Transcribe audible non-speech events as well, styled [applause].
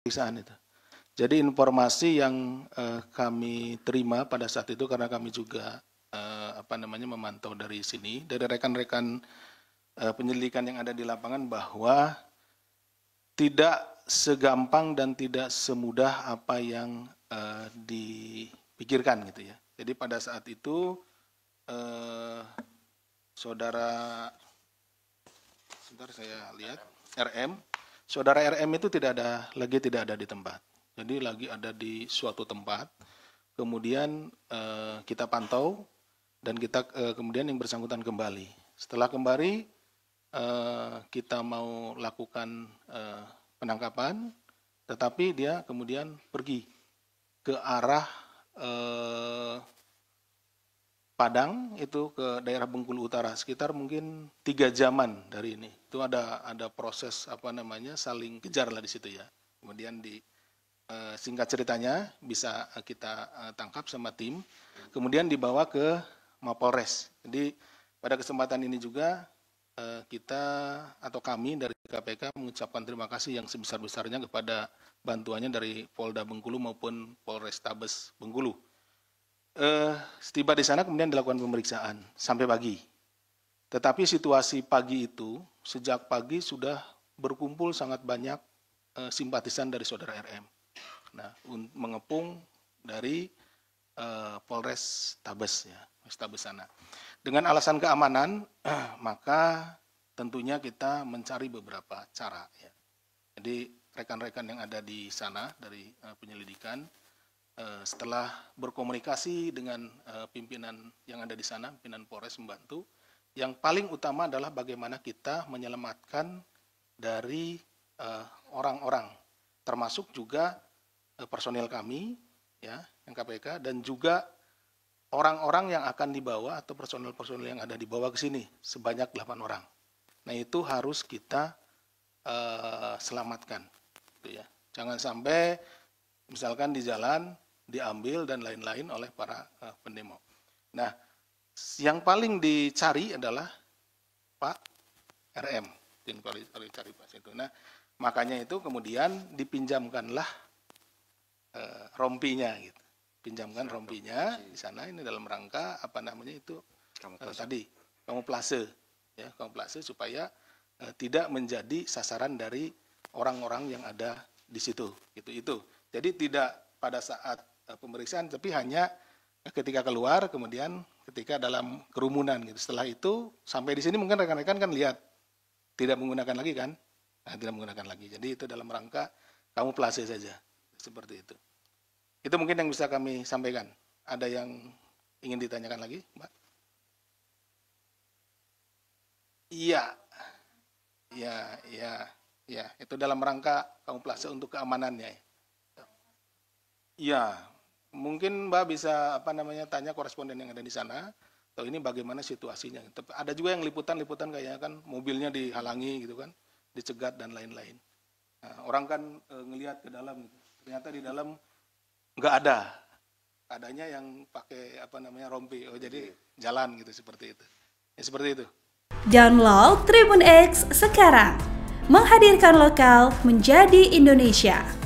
pemeriksaan itu. Jadi informasi yang uh, kami terima pada saat itu karena kami juga uh, apa namanya memantau dari sini dari rekan-rekan uh, penyelidikan yang ada di lapangan bahwa tidak segampang dan tidak semudah apa yang uh, dipikirkan gitu ya. Jadi pada saat itu uh, saudara sebentar saya lihat RM Saudara RM itu tidak ada lagi tidak ada di tempat. Jadi lagi ada di suatu tempat. Kemudian eh, kita pantau dan kita eh, kemudian yang bersangkutan kembali. Setelah kembali eh, kita mau lakukan eh, penangkapan, tetapi dia kemudian pergi ke arah eh, Padang itu ke daerah Bengkulu Utara sekitar mungkin tiga jaman dari ini itu ada ada proses apa namanya saling kejar lah di situ ya kemudian di eh, singkat ceritanya bisa kita eh, tangkap sama tim kemudian dibawa ke Mapolres jadi pada kesempatan ini juga eh, kita atau kami dari KPK mengucapkan terima kasih yang sebesar besarnya kepada bantuannya dari Polda Bengkulu maupun Polres Tabes Bengkulu Eh, setiba di sana kemudian dilakukan pemeriksaan sampai pagi. Tetapi situasi pagi itu sejak pagi sudah berkumpul sangat banyak eh, simpatisan dari saudara RM. Nah, mengepung dari eh, Polres Tabes ya, Tabes sana. Dengan alasan keamanan, eh, [clears throat] maka tentunya kita mencari beberapa cara ya. Jadi rekan-rekan yang ada di sana dari uh, penyelidikan Eh, setelah berkomunikasi dengan eh, pimpinan yang ada di sana, pimpinan Polres membantu, yang paling utama adalah bagaimana kita menyelamatkan dari eh, orang-orang, termasuk juga personil kami, ya, yang KPK, dan juga orang-orang yang akan dibawa atau personil-personil yang ada dibawa ke sini sebanyak 8 orang. Nah itu harus kita uh, selamatkan, gitu ya. Jangan sampai misalkan di jalan diambil dan lain-lain oleh para eh, pendemo. Nah, yang paling dicari adalah Pak RM, tim cari Pak itu. Nah, makanya itu kemudian dipinjamkanlah eh, rompinya gitu. Pinjamkan rompinya di sana ini dalam rangka apa namanya itu eh, kamu tadi kamuflase ya, kamuflase supaya tidak menjadi sasaran dari orang-orang yang ada di situ. Itu itu. Jadi tidak pada saat Eh, pemeriksaan tapi hanya ketika keluar kemudian ketika dalam kerumunan gitu. Setelah itu sampai di sini mungkin rekan-rekan kan lihat tidak menggunakan lagi kan? Nah, tidak menggunakan lagi. Jadi itu dalam rangka kamu pelase saja seperti itu. Itu mungkin yang bisa kami sampaikan. Ada yang ingin ditanyakan lagi, Mbak? Iya, iya, iya, iya. Itu dalam rangka kamu pelase untuk keamanannya. Iya, Mungkin Mbak bisa apa namanya tanya koresponden yang ada di sana atau ini bagaimana situasinya. Tapi ada juga yang liputan-liputan kayaknya kan mobilnya dihalangi gitu kan, dicegat dan lain-lain. Nah, orang kan e, ngelihat ke dalam gitu. Ternyata di dalam nggak ada. Adanya yang pakai apa namanya rompi. Oh jadi iya. jalan gitu seperti itu. Ya seperti itu. Download Tribun X sekarang. Menghadirkan lokal menjadi Indonesia.